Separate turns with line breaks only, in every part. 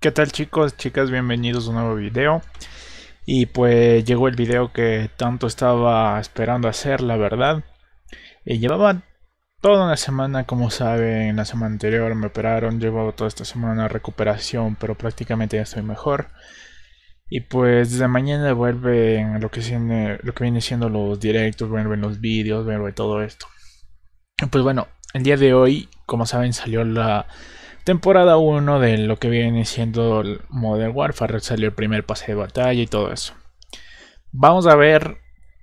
¿Qué tal chicos, chicas? Bienvenidos a un nuevo video. Y pues llegó el video que tanto estaba esperando hacer, la verdad. Y llevaba toda una semana, como saben, la semana anterior me operaron, llevaba toda esta semana una recuperación, pero prácticamente ya estoy mejor. Y pues desde mañana vuelven lo que, viene, lo que viene siendo los directos, vuelven los vídeos, vuelven todo esto. pues bueno, el día de hoy, como saben, salió la temporada 1 de lo que viene siendo el Modern Warfare. Salió el primer pase de batalla y todo eso. Vamos a ver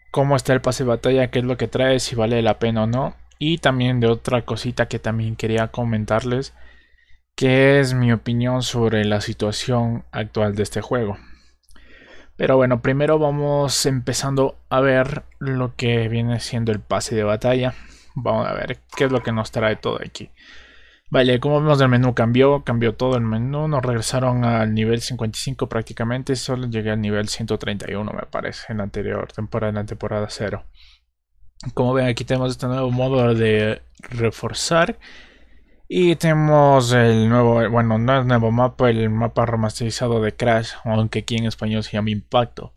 cómo está el pase de batalla, qué es lo que trae, si vale la pena o no. Y también de otra cosita que también quería comentarles, que es mi opinión sobre la situación actual de este juego. Pero bueno, primero vamos empezando a ver lo que viene siendo el pase de batalla. Vamos a ver qué es lo que nos trae todo aquí. Vale, como vemos el menú cambió, cambió todo el menú, nos regresaron al nivel 55 prácticamente, solo llegué al nivel 131 me parece en la anterior temporada, en la temporada 0. Como ven aquí tenemos este nuevo modo de reforzar y tenemos el nuevo, bueno no es nuevo mapa, el mapa remasterizado de Crash, aunque aquí en español se llama Impacto.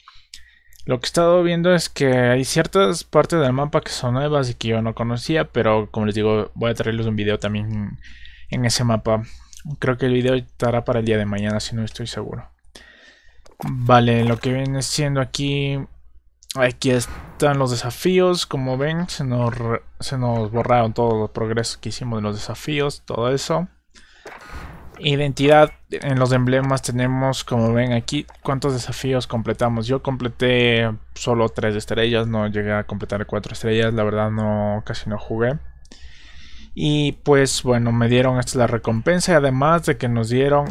Lo que he estado viendo es que hay ciertas partes del mapa que son nuevas y que yo no conocía, pero como les digo, voy a traerles un video también en ese mapa. Creo que el video estará para el día de mañana, si no estoy seguro. Vale, lo que viene siendo aquí... Aquí están los desafíos, como ven, se nos, se nos borraron todos los progresos que hicimos de los desafíos, todo eso. Identidad, en los emblemas tenemos, como ven aquí, cuántos desafíos completamos. Yo completé solo 3 estrellas, no llegué a completar 4 estrellas, la verdad no casi no jugué. Y pues bueno, me dieron esta la recompensa, y además de que nos dieron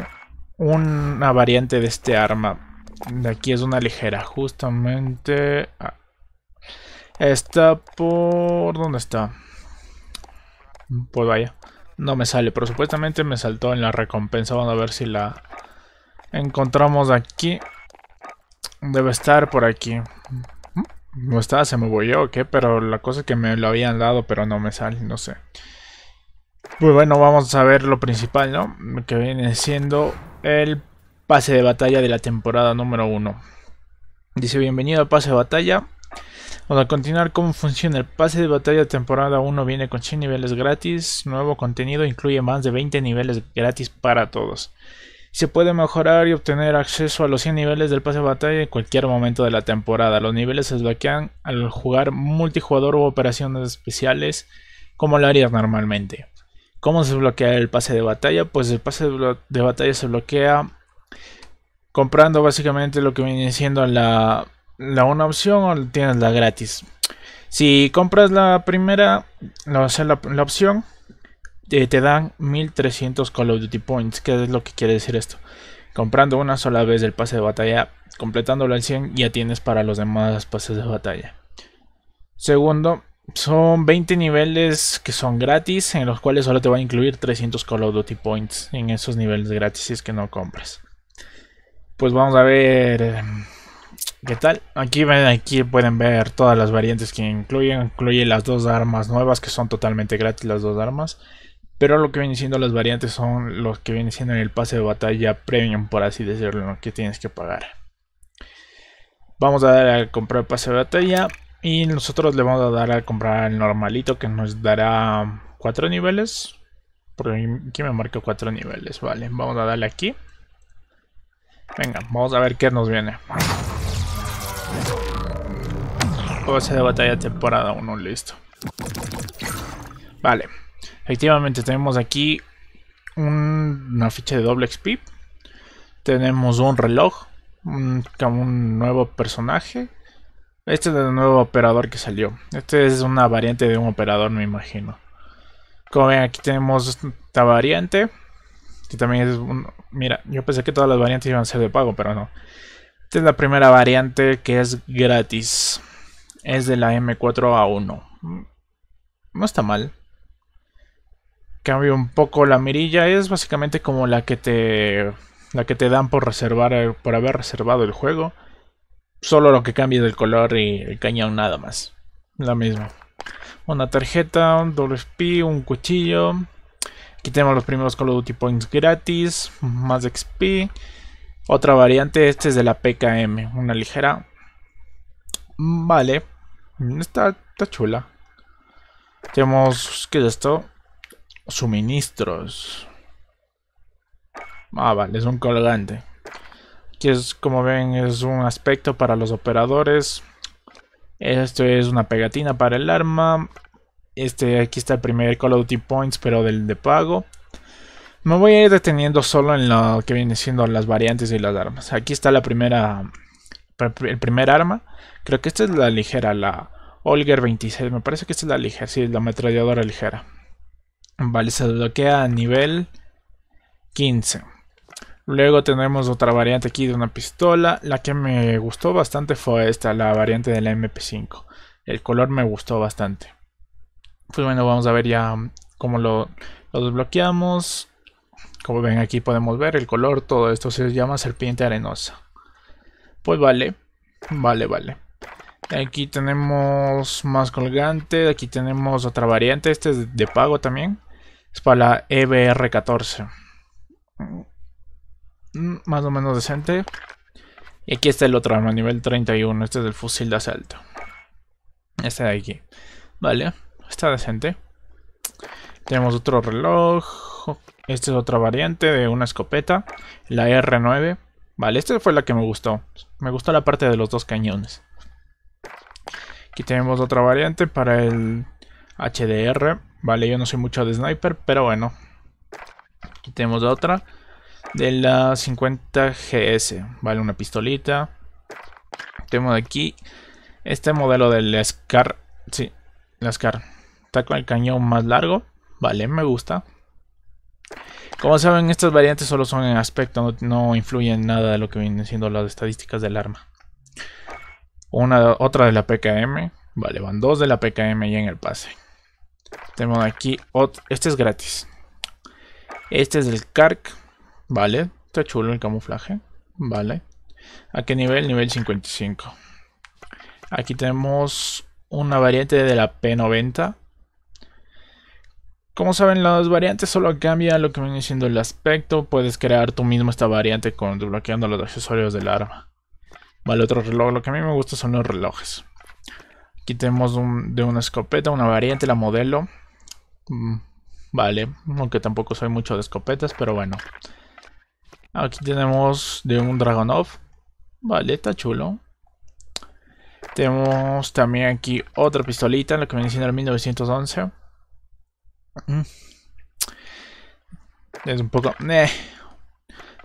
una variante de este arma. De aquí es una ligera, justamente... Ah, está por... ¿Dónde está? Pues vaya. No me sale, pero supuestamente me saltó en la recompensa. Vamos a ver si la encontramos aquí. Debe estar por aquí. No está, se me voy yo pero la cosa es que me lo habían dado, pero no me sale, no sé. Pues bueno, vamos a ver lo principal, ¿no? Que viene siendo el pase de batalla de la temporada número uno. Dice, bienvenido a pase de batalla. Vamos a continuar cómo funciona el pase de batalla temporada 1 viene con 100 niveles gratis, nuevo contenido incluye más de 20 niveles gratis para todos. Se puede mejorar y obtener acceso a los 100 niveles del pase de batalla en cualquier momento de la temporada. Los niveles se desbloquean al jugar multijugador u operaciones especiales como lo harías normalmente. ¿Cómo se bloquea el pase de batalla? Pues el pase de batalla se bloquea comprando básicamente lo que viene siendo la la una opción o tienes la gratis. Si compras la primera, la, la, opción, te dan 1300 Call of Duty Points. ¿Qué es lo que quiere decir esto? Comprando una sola vez el pase de batalla, completándolo al 100, ya tienes para los demás pases de batalla. Segundo, son 20 niveles que son gratis, en los cuales solo te va a incluir 300 Call of Duty Points en esos niveles gratis si es que no compras. Pues vamos a ver em, ¿Qué tal? Aquí, ven, aquí pueden ver todas las variantes que incluyen. Incluye las dos armas nuevas que son totalmente gratis las dos armas. Pero lo que vienen siendo las variantes son los que vienen siendo en el pase de batalla premium, por así decirlo, lo que tienes que pagar. Vamos a dar a comprar el pase de batalla y nosotros le vamos a dar a comprar el normalito que nos dará cuatro niveles. Porque aquí me marca cuatro niveles, vale. Vamos a darle aquí. Venga, vamos a ver qué nos viene. Juegos de batalla temporada 1, listo. Vale. Efectivamente tenemos aquí una ficha de doble XP. Tenemos un reloj. Un, un nuevo personaje. Este es el nuevo operador que salió. Este es una variante de un operador, me imagino. Como ven, aquí tenemos esta variante. Que también es un... Mira, yo pensé que todas las variantes iban a ser de pago, pero no. Esta es la primera variante que es gratis. Es de la M4A1. No está mal. Cambio un poco la mirilla. Es básicamente como la que te. La que te dan por reservar. Eh, por haber reservado el juego. Solo lo que cambia del color y el cañón nada más. La misma. Una tarjeta, un doble SP, un cuchillo. Aquí tenemos los primeros Call of Duty Points gratis. Más XP. Otra variante, este es de la PKM, una ligera. Vale, está, chula. Tenemos, que es esto? Suministros. Ah, vale, es un colgante. que es, como ven, es un aspecto para los operadores. Esto es una pegatina para el arma. Este, aquí está el primer Call of Duty Points, pero del de pago. Me voy a ir deteniendo solo en lo que viene siendo las variantes y las armas. Aquí está la primera, el primer arma. Creo que esta es la ligera, la Olger 26. Me parece que esta es la ligera, sí, la ametralladora ligera. Vale, se desbloquea a nivel 15. Luego tenemos otra variante aquí de una pistola. La que me gustó bastante fue esta, la variante de la MP5. El color me gustó bastante. Pues bueno, vamos a ver ya cómo lo desbloqueamos. Como ven aquí podemos ver el color, todo esto se llama serpiente arenosa. Pues vale, vale, vale. Aquí tenemos más colgante, aquí tenemos otra variante, este es de pago también. Es para la EBR14. Mm, más o menos decente. Y aquí está el otro arma, nivel 31, este es el fusil de asalto. Este de aquí. Vale, está decente. Tenemos otro reloj, esta es otra variante de una escopeta, la R9. Vale, esta fue la que me gustó. Me gustó la parte de los dos cañones. Aquí tenemos otra variante para el HDR. Vale, yo no soy mucho de sniper, pero bueno. Aquí tenemos otra de la 50GS. Vale, una pistolita. Tenemos aquí este modelo del SCAR. Sí, la SCAR. Está con el cañón más largo. Vale, me gusta. Como saben, estas variantes solo son en aspecto, no, influyen nada de lo que vienen siendo las estadísticas del arma. Una, otra de la PKM. Vale, van dos de la PKM y en el pase. Tenemos aquí otro. Este es gratis. Este es el Kark. Vale, está chulo el camuflaje. Vale. ¿A qué nivel? Nivel 55. Aquí tenemos una variante de la P90. Como saben, las variantes solo cambia lo que viene siendo el aspecto. Puedes crear tú mismo esta variante con desbloqueando los accesorios del arma. Vale, otro reloj. Lo que a mí me gusta son los relojes. Aquí tenemos de una escopeta, una variante, la modelo. Mm, vale, aunque tampoco soy mucho de escopetas, pero bueno. Aquí tenemos de un Dragonov. Vale, está chulo. Tenemos también aquí otra pistolita, lo que viene siendo el 1911. Mm. Es un poco... Eh.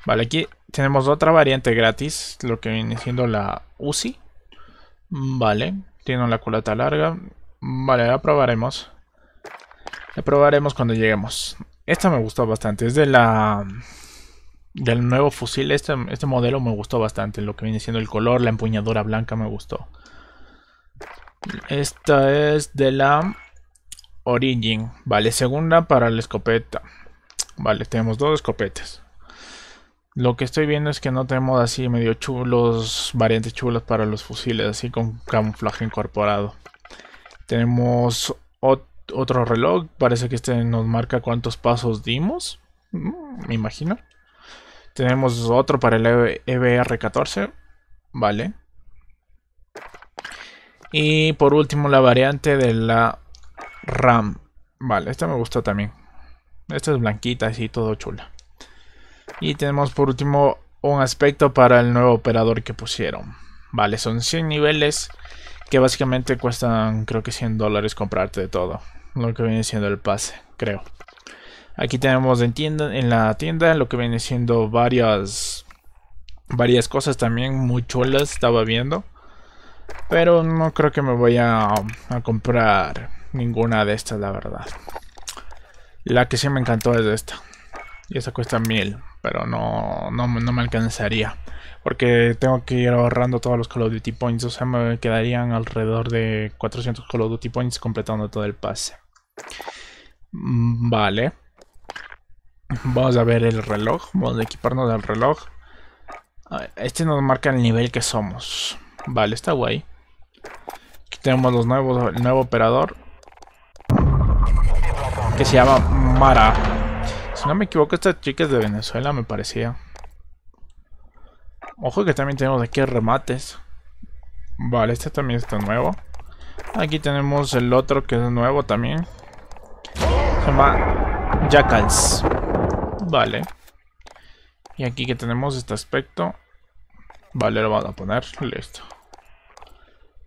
Vale, aquí tenemos otra variante gratis, lo que viene siendo la Uzi Vale, tiene una culata larga. Vale, la probaremos. La probaremos cuando lleguemos. Esta me gustó bastante, es de la... Del nuevo fusil, este, este modelo me gustó bastante, lo que viene siendo el color, la empuñadura blanca me gustó. Esta es de la Origin. Vale, segunda para la escopeta. Vale, tenemos dos escopetas. Lo que estoy viendo es que no tenemos así medio chulos, variantes chulas para los fusiles, así con camuflaje incorporado. Tenemos otro reloj, parece que este nos marca cuántos pasos dimos, mm, me imagino. Tenemos otro para el EBR-14, vale. Y por último la variante de la RAM. Vale, esta me gustó también. Esta es blanquita, así todo chula. Y tenemos por último un aspecto para el nuevo operador que pusieron. Vale, son 100 niveles que básicamente cuestan creo que 100 dólares comprarte de todo. Lo que viene siendo el pase, creo. Aquí tenemos en, en la tienda lo que viene siendo varias, varias cosas también muy chulas, estaba viendo. Pero no creo que me voy a comprar ninguna de estas, la verdad. La que sí me encantó es esta. Y esta cuesta 1000 pero no, no, no, me alcanzaría. Porque tengo que ir ahorrando todos los Call of Duty Points. O sea, me quedarían alrededor de 400 Call of Duty Points completando todo el pase. Mm, vale. Vamos a ver el reloj. Vamos a equiparnos del reloj. Este nos marca el nivel que somos. Vale, está guay. Aquí tenemos los nuevos, el nuevo operador que se llama Mara. Si no me equivoco, esta chica es de Venezuela, me parecía. Ojo que también tenemos aquí remates. Vale, este también está nuevo. Aquí tenemos el otro que es nuevo también. Se llama Jackals. Vale. Y aquí que tenemos este aspecto. Vale, lo vamos a poner. Listo.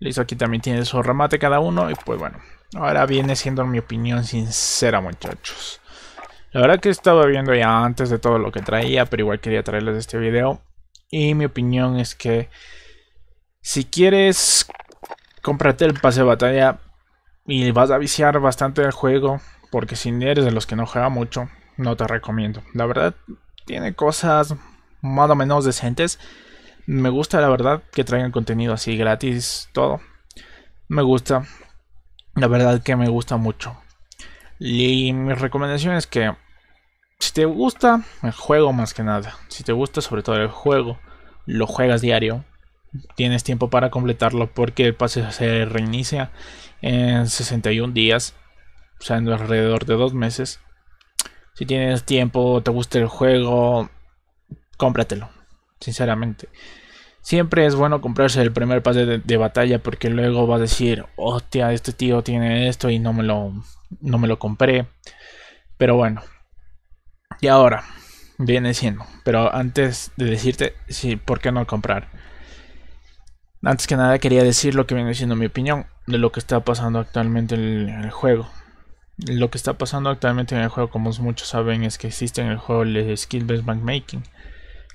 Listo, aquí también tiene su remate cada uno. Y pues bueno, Ahora viene siendo mi opinión sincera, muchachos. La verdad que estaba viendo ya antes de todo lo que traía, pero igual quería traerles este video. Y mi opinión es que si quieres, cómprate el pase de batalla y vas a viciar bastante el juego, porque si eres de los que no juega mucho, no te recomiendo. La verdad, tiene cosas más o menos decentes. Me gusta la verdad que traigan contenido así gratis, todo. Me gusta, la verdad que me gusta mucho. Y mi recomendación es que si te gusta el juego más que nada, si te gusta sobre todo el juego, lo juegas diario, tienes tiempo para completarlo porque el pase se reinicia en 61 días, o sea, en alrededor de dos meses. Si tienes tiempo, te gusta el juego, cómpratelo, sinceramente. Siempre es bueno comprarse el primer pase de, batalla porque luego va a decir, hostia, este tío tiene esto y no me lo, no me lo compré. Pero bueno. Y ahora, viene siendo. Pero antes de decirte, sí, ¿por qué no comprar? Antes que nada quería decir lo que viene siendo mi opinión de lo que está pasando actualmente en el juego. Lo que está pasando actualmente en el juego, como muchos saben, es que existe en el juego el skill based making.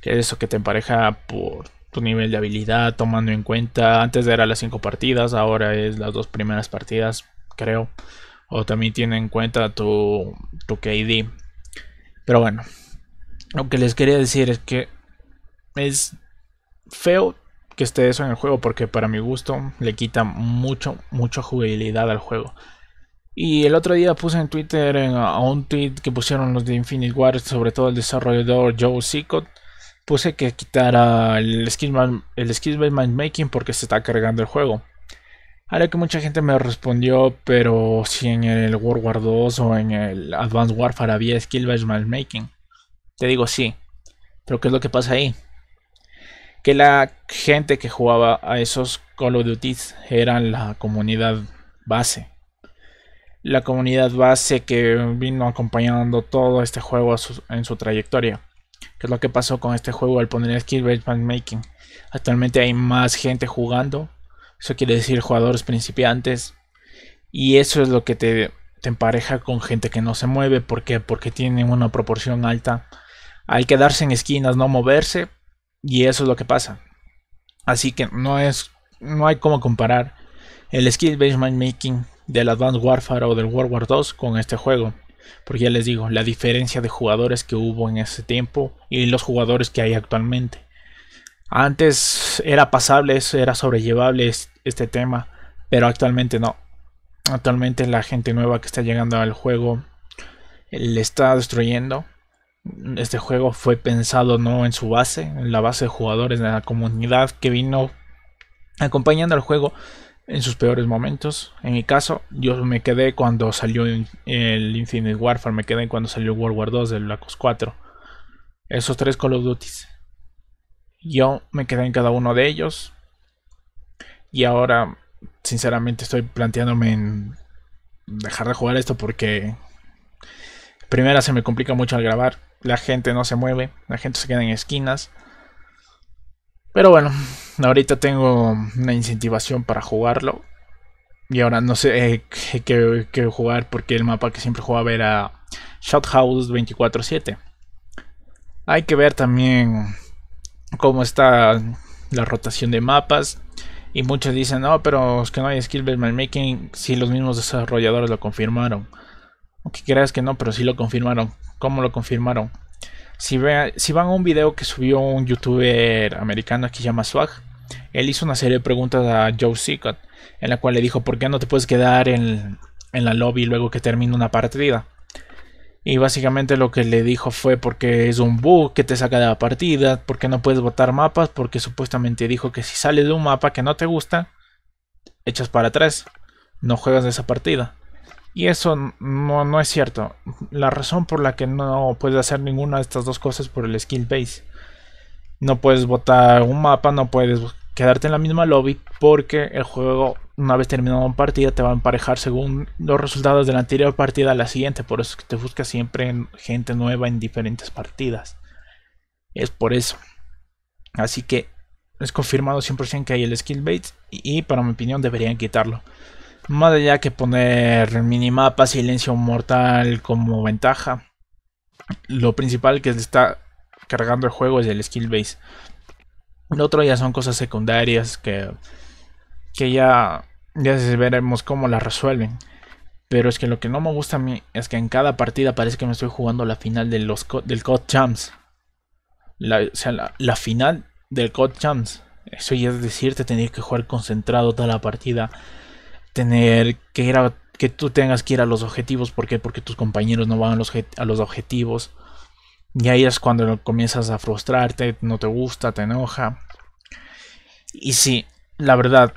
que es eso que te empareja por tu nivel de habilidad, tomando en cuenta, antes era las 5 partidas, ahora es las dos primeras partidas, creo. O también tiene en cuenta tu, tu KD. Pero bueno, lo que les quería decir es que es feo que esté eso en el juego porque para mi gusto le quita mucho, mucha jugabilidad al juego. Y el otro día puse en Twitter eh, a un tweet que pusieron los de Infinite War, sobre todo el desarrollador Joe Seacott puse que quitara el Skillman, el Making porque se está cargando el juego. Ahora que mucha gente me respondió, pero si en el World War 2 o en el Advanced Warfare había Skill-Based Making. Te digo sí, pero ¿qué es lo que pasa ahí? Que la gente que jugaba a esos Call of Duty eran la comunidad base. La comunidad base que vino acompañando todo este juego en su trayectoria que es lo que pasó con este juego al poner skill based making Actualmente hay más gente jugando, eso quiere decir jugadores principiantes, y eso es lo que te, te empareja con gente que no se mueve, porque Porque tienen una proporción alta que quedarse en esquinas, no moverse, y eso es lo que pasa. Así que no es no hay como comparar el skill based making del Advanced Warfare o del World War 2 con este juego. Porque ya les digo, la diferencia de jugadores que hubo en ese tiempo y los jugadores que hay actualmente. Antes era pasable, era sobrellevable este tema, pero actualmente no. Actualmente la gente nueva que está llegando al juego le está destruyendo. Este juego fue pensado no en su base, en la base de jugadores de la comunidad que vino acompañando al juego, en sus peores momentos. En mi caso, yo me quedé cuando salió el Infinite Warfare, me quedé cuando salió World War 2 del Black Ops 4. Esos tres Call of Duty. Yo me quedé en cada uno de ellos. Y ahora, sinceramente, estoy planteándome en dejar de jugar esto porque primera se me complica mucho al grabar. La gente no se mueve, la gente se queda en esquinas. Pero bueno, ahorita tengo una incentivación para jugarlo. Y ahora no sé eh, qué, jugar porque el mapa que siempre jugaba era Shothouse 24-7. Hay que ver también cómo está la rotación de mapas. Y muchos dicen, no, pero es que no hay skill making Making Si los mismos desarrolladores lo confirmaron. Aunque creas que no, pero sí lo confirmaron. ¿Cómo lo confirmaron? Si, si van a un video que subió un youtuber americano que se llama Swag, él hizo una serie de preguntas a Joe Seacott, en la cual le dijo, ¿por qué no te puedes quedar en, en la lobby luego que termine una partida? Y básicamente lo que le dijo fue porque es un bug que te saca de la partida, porque no puedes botar mapas, porque supuestamente dijo que si sales de un mapa que no te gusta, echas para atrás, no juegas de esa partida. Y eso no, no es cierto. La razón por la que no puedes hacer ninguna de estas dos cosas por el skill base. No puedes botar un mapa, no puedes quedarte en la misma lobby porque el juego una vez terminado un partida te va a emparejar según los resultados de la anterior partida a la siguiente. Por eso es que te busca siempre gente nueva en diferentes partidas. Es por eso. Así que es confirmado 100% que hay el skill base y para mi opinión deberían quitarlo. Más allá que poner minimapa, silencio mortal como ventaja. Lo principal que se está cargando el juego es el skill base. Lo otro ya son cosas secundarias que, que ya, veremos cómo las resuelven. Pero es que lo que no me gusta a mí es que en cada partida parece que me estoy jugando la final de los, del COD Champs. La, o sea, la, final del COD Champs. Eso ya es decirte, tener que jugar concentrado toda la partida tener que ir a que tú tengas que ir a los objetivos, ¿por qué? Porque tus compañeros no van a los, a los objetivos. Y ahí es cuando comienzas a frustrarte, no te gusta, te enoja. Y si la verdad,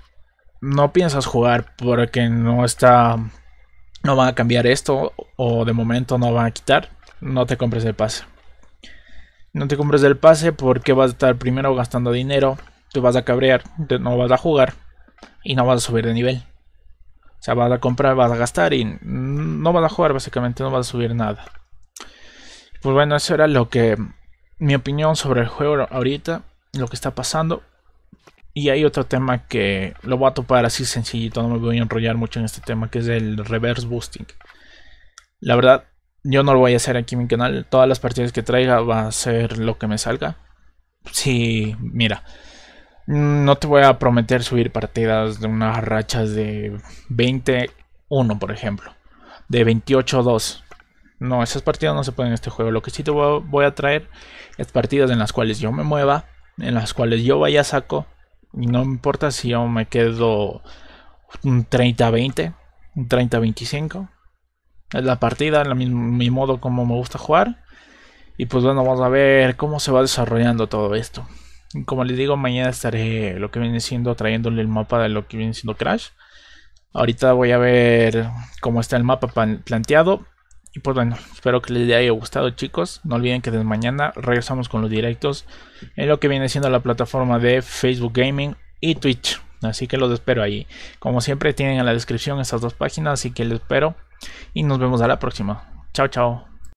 no piensas jugar porque no está no van a cambiar esto o de momento no van a quitar, no te compres el pase. No te compres el pase porque vas a estar primero gastando dinero, te vas a cabrear, no vas a jugar y no vas a subir de nivel. O sea, vas a comprar, vas a gastar y no vas a jugar, básicamente, no vas a subir nada. Pues bueno, eso era lo que. Mi opinión sobre el juego ahorita, lo que está pasando. Y hay otro tema que lo voy a topar así sencillito, no me voy a enrollar mucho en este tema, que es el reverse boosting. La verdad, yo no lo voy a hacer aquí en mi canal. Todas las partidas que traiga va a ser lo que me salga. Sí, mira. No te voy a prometer subir partidas de unas rachas de 20-1, por ejemplo. De 28-2. No, esas partidas no se pueden en este juego. Lo que sí te voy a traer es partidas en las cuales yo me mueva. En las cuales yo vaya a saco. no importa si yo me quedo un 30-20, un 30-25. Es la partida, mi modo como me gusta jugar. Y pues bueno, vamos a ver cómo se va desarrollando todo esto. Como les digo, mañana estaré lo que viene siendo trayéndole el mapa de lo que viene siendo Crash. Ahorita voy a ver cómo está el mapa planteado. Y pues bueno, espero que les haya gustado chicos. No olviden que desde mañana regresamos con los directos en lo que viene siendo la plataforma de Facebook Gaming y Twitch. Así que los espero ahí. Como siempre tienen en la descripción estas dos páginas, así que los espero. Y nos vemos a la próxima. Chao, chao.